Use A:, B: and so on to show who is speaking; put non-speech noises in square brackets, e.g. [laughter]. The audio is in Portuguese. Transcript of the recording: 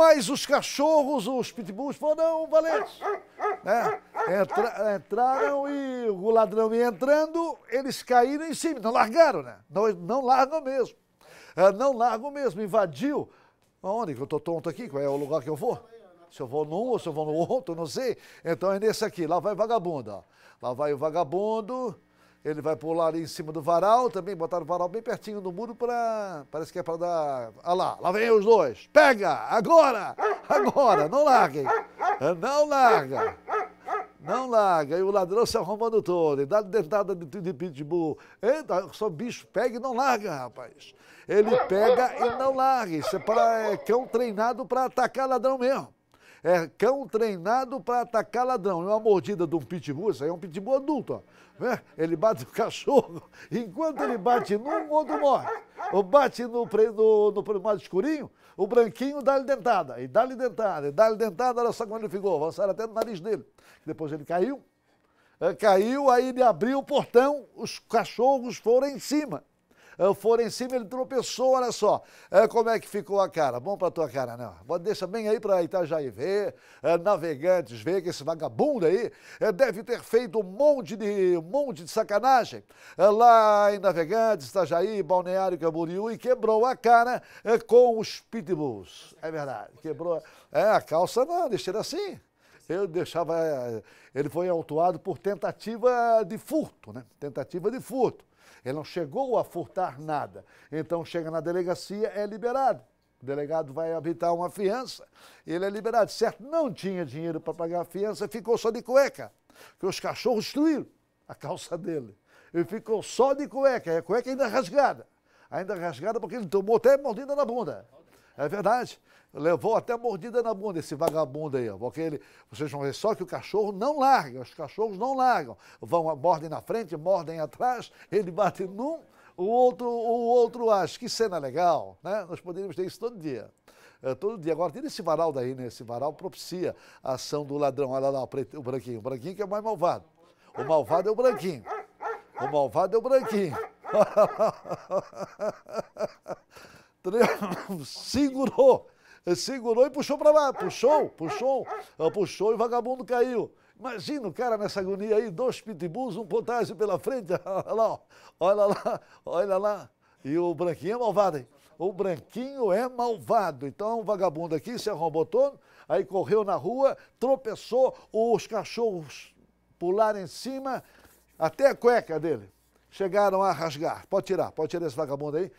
A: Mas os cachorros, os pitbulls, foram valentes. Né? Entra, entraram e o ladrão ia entrando, eles caíram em cima, não largaram, né? Não, não largam mesmo. É, não largam mesmo, invadiu. Onde que eu tô tonto aqui? Qual é o lugar que eu vou? Se eu vou num ou se eu vou no outro, não sei. Então é nesse aqui, lá vai vagabundo, ó. Lá vai o vagabundo. Ele vai pular ali em cima do varal, também botar o varal bem pertinho do muro para. Parece que é para dar. Ah lá, lá vem os dois. Pega! Agora! Agora! Não larguem! Não larga! Não larga! E o ladrão se arrumando todo, e dá dentada de, de pitbull. Eita, só bicho, pega e não larga, rapaz. Ele pega e não larga. Isso é, pra, é um treinado para atacar ladrão mesmo. É cão treinado para atacar ladrão. É uma mordida de um pitbull, isso aí é um pitbull adulto, ó. Né? Ele bate no [laughs] cachorro, enquanto ele bate num, o outro morre. Ou bate no, no, no mais escurinho, o branquinho dá-lhe dentada, e dá-lhe dentada, e dá-lhe dentada, olha só como ele ficou, avançaram até no nariz dele. Depois ele caiu, é, caiu, aí ele abriu o portão, os cachorros foram em cima foram em cima, ele tropeçou, olha só. É, como é que ficou a cara? Bom pra tua cara, não. Né? Deixa bem aí pra Itajaí ver, é, navegantes ver que esse vagabundo aí é, deve ter feito um monte de, um monte de sacanagem lá em Navegantes, Itajaí, Balneário Camboriú e quebrou a cara com os pitbulls. É verdade, quebrou. É, a calça não, deixei assim. Eu deixava. Ele foi autuado por tentativa de furto, né? Tentativa de furto. Ele não chegou a furtar nada. Então chega na delegacia, é liberado. O delegado vai habitar uma fiança, ele é liberado. Certo, não tinha dinheiro para pagar a fiança, ficou só de cueca, Porque os cachorros destruíram a calça dele. Ele ficou só de cueca, e é a cueca ainda rasgada. Ainda rasgada porque ele tomou até mordida na bunda. É verdade. Levou até mordida na bunda esse vagabundo aí, Porque ele, vocês vão ver só que o cachorro não larga, os cachorros não largam. Vão, mordem na frente, mordem atrás, ele bate num, o outro, o outro acha. Que cena legal, né? Nós poderíamos ter isso todo dia. É, todo dia. Agora, tira esse varal daí, né? Esse varal propicia a ação do ladrão. Olha lá o, o branquinho. O branquinho que é o mais malvado. O malvado é o branquinho. O malvado é o branquinho. [laughs] [laughs] segurou, segurou e puxou para lá, puxou, puxou, puxou e o vagabundo caiu. Imagina o cara nessa agonia aí, dois pitbulls, um potássio pela frente, [laughs] olha lá, olha lá, olha lá. E o branquinho é malvado, hein? O branquinho é malvado. Então, um vagabundo aqui se arrombou todo, aí correu na rua, tropeçou, os cachorros pularam em cima, até a cueca dele. Chegaram a rasgar. Pode tirar, pode tirar esse vagabundo aí.